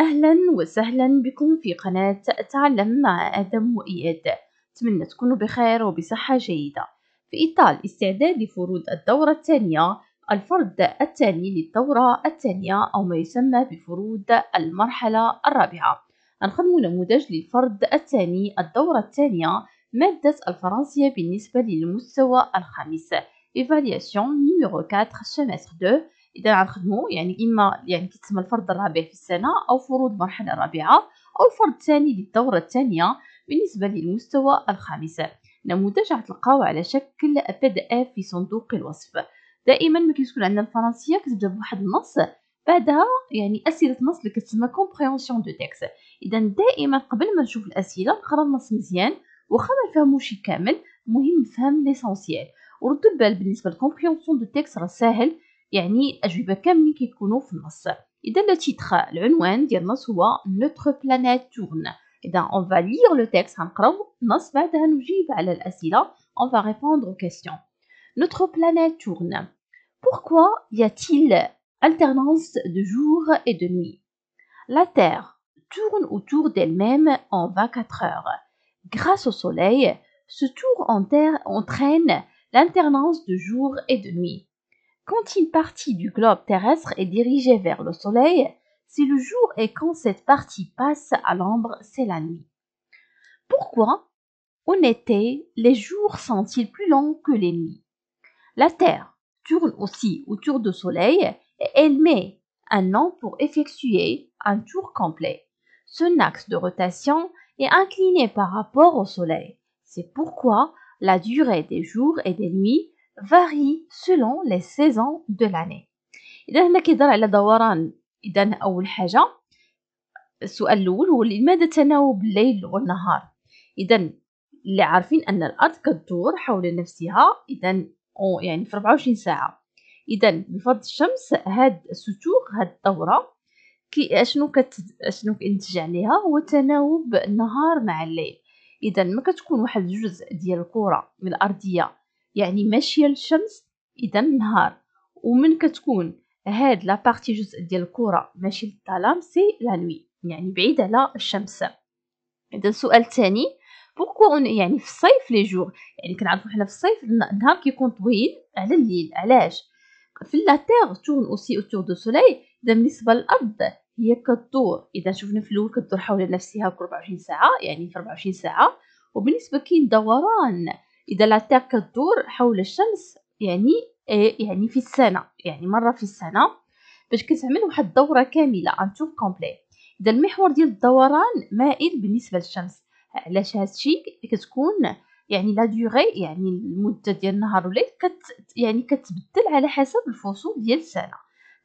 أهلا وسهلا بكم في قناة تعلم مع آدم وإياد أتمنى تكونوا بخير وبصحة جيدة في إطار استعداد لفروض الدورة الثانية الفرد الثاني للدورة الثانية أو ما يسمى بفروض المرحلة الرابعة نخدم نموذج للفرد الثاني الدورة الثانية مادة الفرنسية بالنسبة للمستوى الخامس Évaluation numéro 4 semestre 2 اذا غنخدمو يعني اما يعني كيتسمى الفرض الرابع في السنه او فروض المرحله الرابعه او الفرض الثاني للدوره الثانيه بالنسبه للمستوى الخامس نموذج غتلقاو على شكل بي دي اف في صندوق الوصف دائما ما كيكون عندنا الفرنسيه كتبدا بواحد النص بعدها يعني اسئله النص اللي كتسمى كومبريونسيون دو تيكس اذا دائما قبل ما نشوف الاسئله نقرا النص مزيان واخا ما نفهموش كامل المهم نفهم ليسونسيال وردوا البال بالنسبه للكومبريونسيون دو تيكس راه ساهل يعني اجوبه كاملين كيكونوا في النص اذا لو تيتر العنوان ديال النص هو on va lire le texte غنقراو النص بعدها نجيب على on va répondre aux questions Notre planète tourne. Pourquoi y a-t-il alternance de jour et de nuit La Terre tourne autour d'elle-même en 24 heures. Grâce au Soleil, ce tour en Terre entraîne l'alternance de jour et de nuit. Quand une partie du globe terrestre est dirigée vers le Soleil, c'est le jour et quand cette partie passe à l'ombre, c'est la nuit. Pourquoi En été, les jours sont-ils plus longs que les nuits La Terre tourne aussi autour du Soleil et elle met un an pour effectuer un tour complet. Son axe de rotation est incliné par rapport au Soleil. C'est pourquoi la durée des jours et des nuits فاري selon لي سيزون دو لاني اذا هنا كيهضر على دوران اذا اول حاجه السؤال الاول هو لماذا تناوب الليل والنهار اذا اللي عارفين ان الارض كدور حول نفسها اذا يعني في 24 ساعه اذا بفضل الشمس هاد السوتوغ هاد الدوره كي اشنو كت اشنو كينتج عليها هو تناوب النهار مع الليل اذا ما كتكون واحد الجزء ديال الكره الارضيه يعني ماشيه للشمس اذا نهار ومن كتكون هاد لا بارتي جزء ديال الكره ماشي للظلام سي لا نوي يعني بعيد على الشمس اذا سؤال ثاني بوكو يعني في الصيف لي جور يعني كنعرفوا حنا في الصيف النهار كيكون طويل على الليل علاش في لا تيغ تورن اوسي اوتور دو سولاي اذا بالنسبه للارض هي كدور اذا شفنا في الاول كدور حول نفسها في 24 ساعه يعني في 24 ساعه وبالنسبه كاين دوران إذا لا تير كدور حول الشمس يعني آه، يعني في السنة يعني مرة في السنة باش كتعمل واحد الدورة كاملة ان تور كومبلي إذا المحور ديال الدوران مائل بالنسبة للشمس علاش هادشي كتكون يعني لا ديغي يعني المدة ديال النهار والليل كت يعني كتبدل على حسب الفصول ديال السنة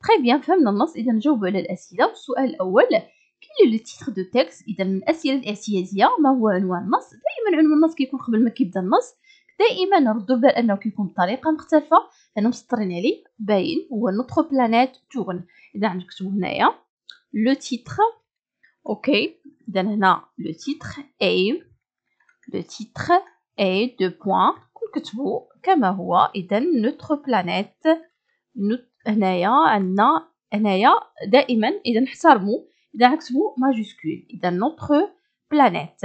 تري بيان فهمنا النص إذا نجاوبوا على الأسئلة والسؤال الأول كاين لو تيتغ دو تيكست إذا الأسئلة الاعتيادية ما هو عنوان النص دائما عنوان النص كيكون قبل ما كيبدا النص دائما نردو البال انه كيكون بطريقه مختلفه انا مسطرين عليه باين هو نوتخ بلانيت تورن اذا نكتبو هنايا لو تيتر اوكي اذا هنا لو تيتر اي لو تيتر اي دو بوين ونكتبو كما هو اذا نوتخ بلانيت نوت هنايا عندنا هنايا دائما اذا نحترمو اذا نكتبو ماجوسكول اذا نوتخ بلانيت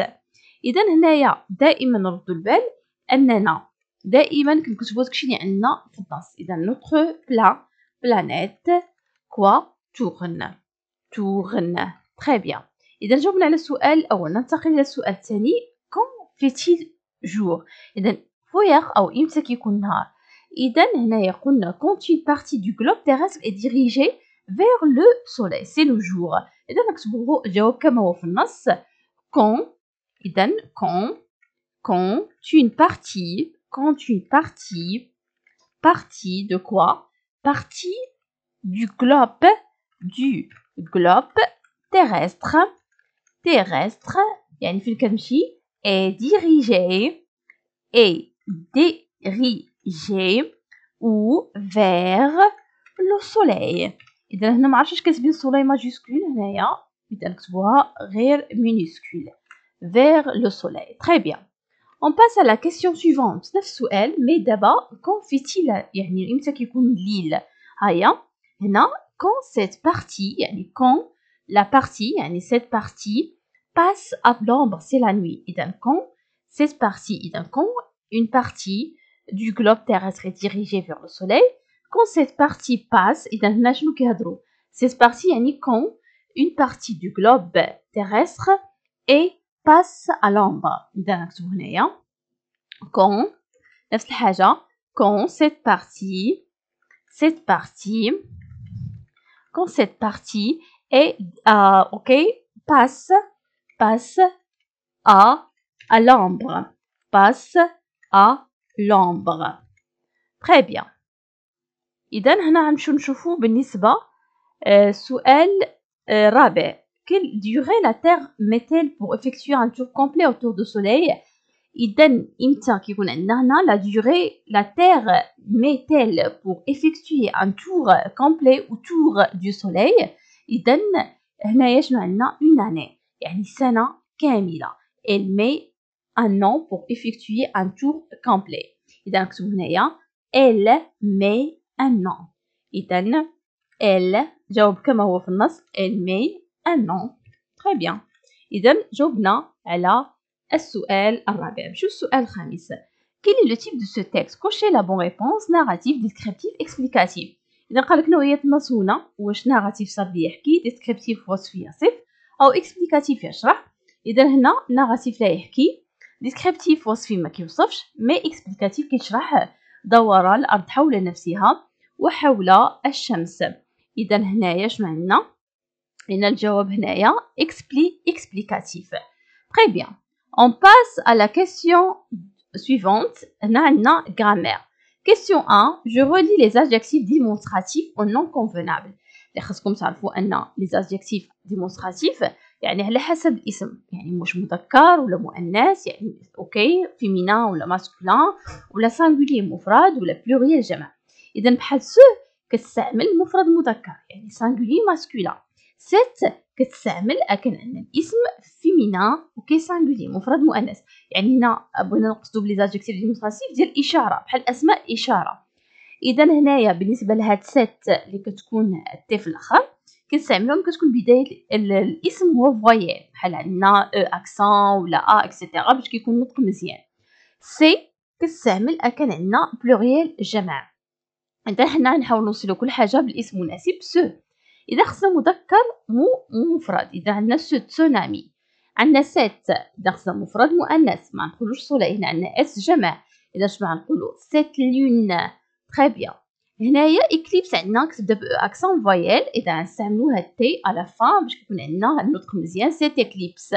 اذا هنايا دائما نردو البال اننا دائما كنكتبوا داكشي اللي عندنا في النص اذا نوتر بلا بلانيت كوا توغن توغن تري بيان اذا جاوبنا على السؤال الاول ننتقل الى السؤال الثاني il jour جور اذا او امتى كيكون اذا هنايا قلنا vers le soleil, c'est le jour. Et donc, je كما هو Quand, quand quand une partie, quand une partie, partie de quoi Partie du globe, du globe terrestre, terrestre, est dirigée, et dirigée ou vers le soleil. اذا هنا ما عرفتش كاتبين soleil soleil هنايا اذا نكتبوها غير minuscule vers le soleil très bien on passe à la question suivante. sous elle, mais d'abord quand fait-il يعني إمتى كيكون الليل l'île. هنا quand cette partie quand la partie cette partie passe à l'ombre c'est la nuit Et quand cette partie d'un quand une partie du globe terrestre est dirigée vers le soleil quand cette partie passe et هنا شنو c'est cette partie يعني quand une partie du globe terrestre est passe à l'ombre vous نكتبو hein. quand نفس الحاجة quand cette partie cette partie quand cette partie est euh, ok passe passe à à l'ombre passe à l'ombre très bien donc هنا غنمشيو نشوفو بالنسبة سؤال رابع durée la Terre met-elle pour effectuer un tour complet autour du Soleil la durée la Terre met-elle pour effectuer un tour complet autour du Soleil une année. Elle met un an pour effectuer un tour complet. Elle met un an. Elle, elle met ان an très bien إذا جاوبنا على السؤال الرابع شو السؤال الخامس Quel est le type de ce texte Cochez la bonne réponse narratif, descriptif, إذا قالك نوعية النص هنا واش ناراتيف صافي يحكي ديسكريبتيف وصف يصف أو إكسبليكاتيف يشرح إذا هنا ناراتيف لا يحكي ديسكريبتيف وصفي ما كيوصفش مي إكسبليكاتيف كيشرح دوران الأرض حول نفسها وحول الشمس إذا هنايا شنو عندنا Et notre Très bien. On passe à la question suivante. Question 1. Je relis les adjectifs démonstratifs au nom convenable. Comme ça, les adjectifs démonstratifs, les adjectifs. Ils sont les adjectifs. or les adjectifs. les adjectifs. le singulier. Ou les ست كتستعمل ان الاسم فيمينا وكي سانغولي مفرد مؤنث يعني هنا بغينا نقصدو بلي زادجيكتيف ديمونستراتيف ديال الاشاره بحال اسماء اشاره اذا هنايا بالنسبه لهاد ست اللي كتكون الطفل الاخر كنستعملهم كتكون بدايه الاسم هو فويي بحال عندنا او اكسون ولا ا اكسيتيرا باش كيكون النطق مزيان سي كتستعمل كان عندنا بلوريال جمع اذا حنا نحاول نوصلو كل حاجه بالاسم المناسب سو إذا خصنا مذكر مو مفرد إذا عندنا سو تسونامي عندنا سات إذا خصنا مفرد مؤنث ما نقولوش صلة هنا عندنا اس جمع إذا جمع نقولو سات ليون تخي بيان هنايا إكليبس عندنا كتبدا بأو أكسون فايال إذا نستعملو هاد تي على فان باش كيكون عندنا النطق مزيان سات إكليبس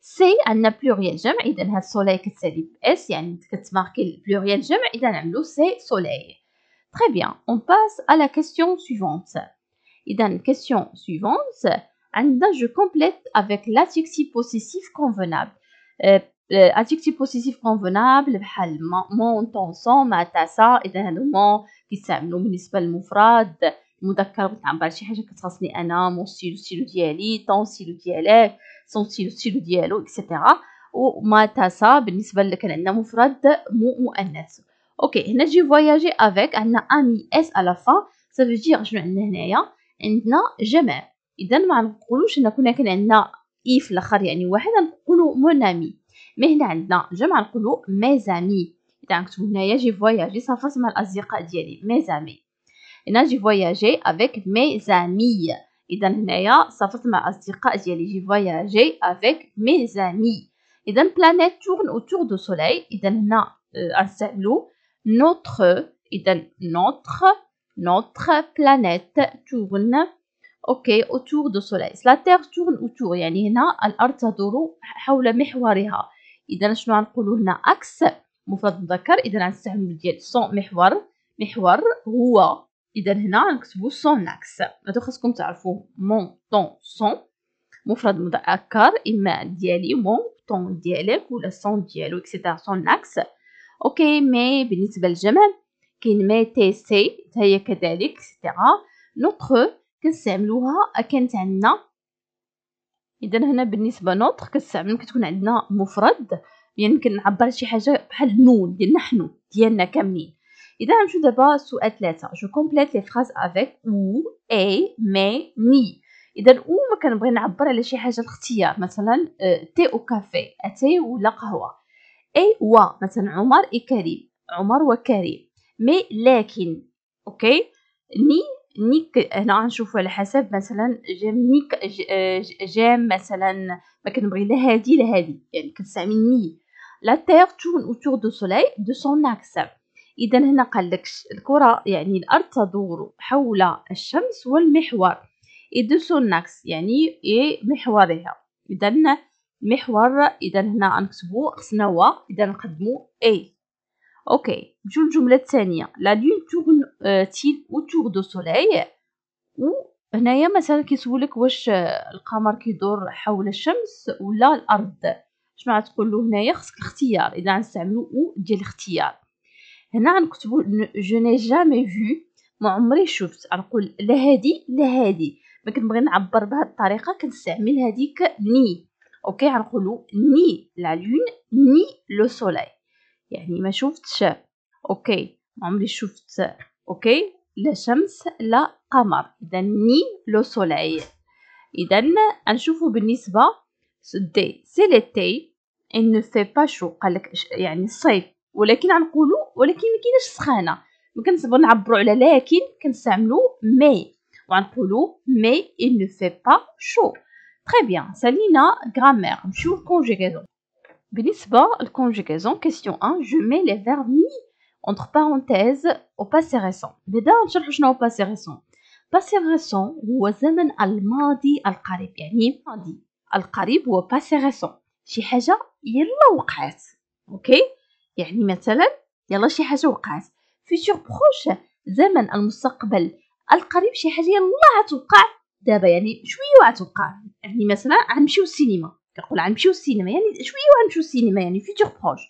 سي عندنا بلوغيال جمع إذا هاد صولاي كتسالي بإس يعني كتماركي بلوغيال جمع إذا نعملو سي صولاي Très bien, on passe à la question suivante. la question suivante je complète avec l'adjectif possessif convenable adjectif possessif convenable بحال مون طون سون مع تاع سا إذا هادو مون كيستعملو بالنسبه للمفرد المذكر كتعبر شي حاجه كتخصني انا مون ستيلو ديالي طون ستيلو ديالك سون ستيلو ديالو سا عندنا مفرد مؤنث اوكي هنا جي فواياجي افيك عندنا امي اس على فا سافو دير عندنا هنايا عندنا جمع اذا ما نقولوش ان كنا كان عندنا اي في الاخر يعني واحد نقولوا مونامي مي هنا عندنا جمع نقولوا ميزامي اذا نكتبوا هنايا جي فواياجي صافا مع الاصدقاء ديالي ميزامي هنا جي فواياجي افيك ميزامي اذا هنايا صافا مع الاصدقاء ديالي جي فواياجي افيك ميزامي اذا بلانيت تورن اوتور دو سولاي اذا هنا آه، نستعملو نوتر اذا نوتر notre planète tourne اوكي autour du soleil la terre tourne autour يعني هنا الارض تدور حول محورها اذا شنو غنقولوا هنا اكس مفرد مذكر اذا غنستعملو ديال سون محور محور هو اذا هنا غنكتبو سون اكس هادو خاصكم تعرفو مون طون سون مفرد مذكر اما ديالي مون طون ديالك ولا سون ديالو اكسيتا سون اكس اوكي مي بالنسبه للجمال كاين مي سي حتى هي كذلك ستيغا نوتخ كنستعملوها كانت عندنا اذا هنا بالنسبه نوتخ كنستعمل كتكون عندنا مفرد يعني كنعبر شي حاجه بحال نون ديال نحن ديالنا كاملين اذا نمشيو دابا سؤال 3 جو كومبليت لي فراز افيك او اي مي ني اذا او ما كنبغي نعبر على شي حاجه الاختيار مثلا تي او كافي اتاي ولا قهوه اي وا مثلا عمر اي كريم عمر وكريم مي لكن اوكي ني نيك هنا غنشوفو على حسب مثلا جام نيك جام مثلا ما كنبغي لا هادي لا هادي يعني كنستعمل ني لا تيغ تون اوتور دو سولاي دو سون اكس اذا هنا قالك الكره يعني الارض تدور حول الشمس والمحور اي دو سون اكس يعني اي محورها اذا محور اذا هنا غنكتبو خصنا هو اذا نقدمو اي اوكي نمشيو للجمله الثانيه لا لون تورن تيل اوتور دو سولاي هنايا مثلا كيسولك واش آه، القمر كيدور حول الشمس ولا الارض شنو تقول له هنايا خصك الاختيار اذا غنستعملو او ديال الاختيار هنا غنكتبو جو ني جامي فيو ما عمري شفت غنقول لا هادي لا هادي ما كنبغي نعبر بهاد الطريقه كنستعمل هذيك ني اوكي غنقولو ني لا لون ني لو سولاي يعني ما شفتش اوكي عمري شفت اوكي لا شمس لا قمر اذا ني لو سولاي اذا نشوفوا بالنسبه دي سي ليتي ان نو في با شو قالك يعني الصيف ولكن غنقولوا ولكن ما كاينش سخانه ما كنصبر نعبروا على لكن كنستعملوا مي وغنقولوا مي ان في با شو تري بيان سالينا غرامير نمشيو كونجيغيزون بالنسبة للكونجيكازون question 1 جو مي لي فيرب مي entre بارونتيز او باسي ريسون بدا نشرح شنو هو باسي ريسون باسي ريسون هو زمن الماضي القريب يعني الماضي القريب هو باسي ريسون شي حاجة يلا وقعت اوكي يعني مثلا يلا شي حاجة وقعت فيتور proche زمن المستقبل القريب شي حاجة يلا عتوقع دابا يعني شوية وعتوقع يعني مثلا غنمشيو السينما كنقول غنمشيو السينما يعني شويه غنمشيو السينما يعني فيتور بروش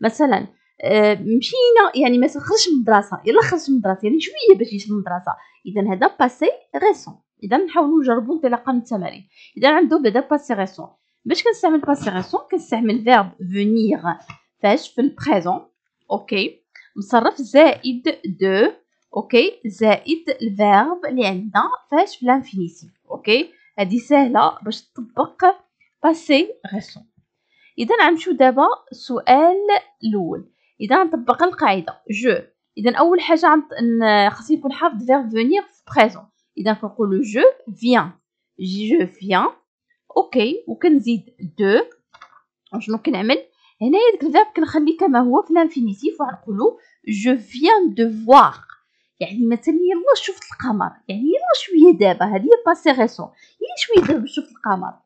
مثلا آه، مشينا يعني مثلا خرج من المدرسه يلا خرج من المدرسه يعني شويه باش يجي من المدرسه اذا هذا باسي ريسون اذا نحاولوا نجربوا انطلاقا من التمارين اذا عنده بدا باسي ريسون باش كنستعمل باسي ريسون كنستعمل فيرب فونيغ فاش في البريزون اوكي مصرف زائد دو اوكي زائد الفيرب اللي عندنا فاش في لانفينيتيف اوكي هذه سهله باش تطبق باسي غيسون اذا غنمشيو دابا السؤال الاول اذا نطبق القاعده جو اذا اول حاجه خاصني نكون حافظ فيرب فينير في بريزون اذا كنقولوا جو فيان جو فيان اوكي وكنزيد دو شنو كنعمل هنايا داك الفيرب كنخليه كما هو في الانفينيتيف وغنقولوا جو فيان دو فواغ يعني مثلا يلا شفت القمر يعني يلا شويه دابا هذه باسي غيسون يعني شويه دابا شفت القمر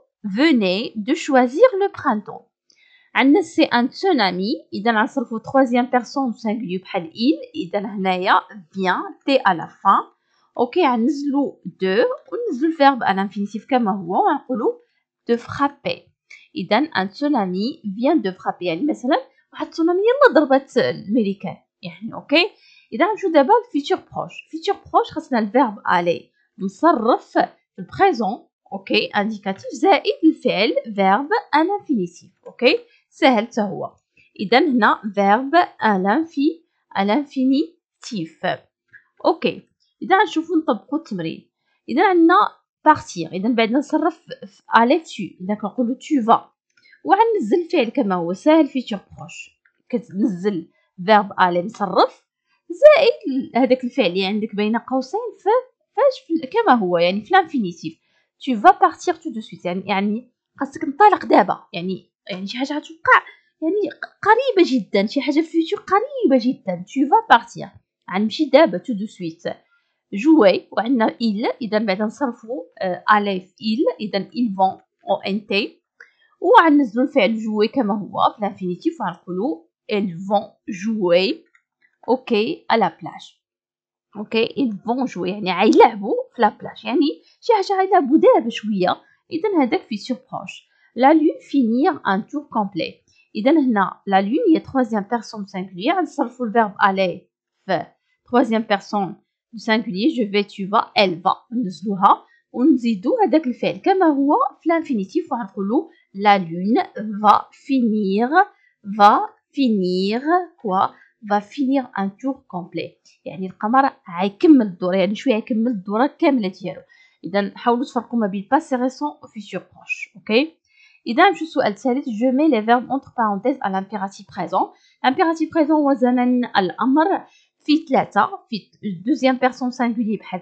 venez de choisir le printemps. un tsunami ان تسونامي اذا la troisième personne singulier بحال il اذا هنايا vient تي à la fin اوكي غنزلو de ونزلو verbe à l'infinitif كما un de frapper اذا un tsunami vient de frapper Donc, مثلا واحد américain. Ok. ضربت proche. يعني اوكي اذا Futur دابا لفيتور بروش بروش verbe refait. Le présent. اوكي انديكاتيف زائد الفعل فيرب انفينيتيف اوكي سهل تا هو اذا هنا فيرب الانفي الانفينيتيف اوكي اذا نشوفوا نطبقوا التمرين اذا عندنا بارتير اذا بعد نصرف في اليف تو اذا كنقولوا تو فا وغنزل الفعل كما هو ساهل في بروش كتنزل فيرب الي نصرف زائد هذاك الفعل اللي يعني عندك بين قوسين فاش كما هو يعني في الانفينيتيف tu vas partir tout de suite يعني يعني خاصك تنطلق دابا يعني يعني شي حاجه غتوقع يعني قريبه جدا شي حاجه في الفيوتشر قريبه جدا tu vas partir غنمشي دابا tout de suite jouer وعندنا il اذا بعدا نصرفو الف آه، il اذا إل vont او ان تي وغنزلو الفعل jouer كما هو في الانفينيتيف وغنقولو إل vont jouer اوكي à la plage Ils vont jouer. Ils vont jouer. Ils vont jouer. Ils vont jouer. Ils vont jouer. Ils vont jouer. Ils vont jouer. Ils vont jouer. Ils vont jouer. Ils vont jouer. Ils vont jouer. Ils vont jouer. Ils vont jouer. Ils vont jouer. Ils vont jouer. Ils vont jouer. Ils vont jouer. Ils vont jouer. Ils vont jouer. Ils La Lune va finir. Va finir. Quoi? va finir un tour complet يعني القمر غيكمل الدورة يعني شويه يكمل الدوره كامله ديالو اذا حاولوا تفرقوا ما بين passé récent و futur proche اوكي اذا السؤال الثالث جو مي لي فيرب اونتر بارونتيز على الامبيراتيف بريزون الامبيراتيف بريزون هو زمن الامر في في بيرسون بحال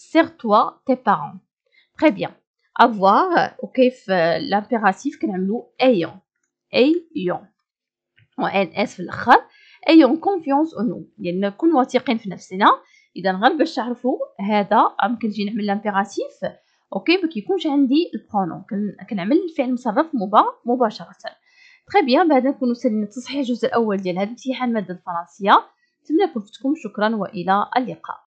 serre toi, tes parents. Très bien. Avoir euh, ok, euh, l'impératif كنعملو ayant. ayant. وان اس في ayant confiance en nous. يعني نكون واثقين في نفسنا. اذا غير باش تعرفوا هذا ممكن نجي نعمل لامبيراتيف اوكي ما كيكونش عندي البرونون كنعمل الفعل المصرف مباشره تخي بيان بهذا نكونو سالينا تصحيح الجزء الاول ديال هذا الامتحان الماده الفرنسيه نتمنى فوتكم شكرا والى اللقاء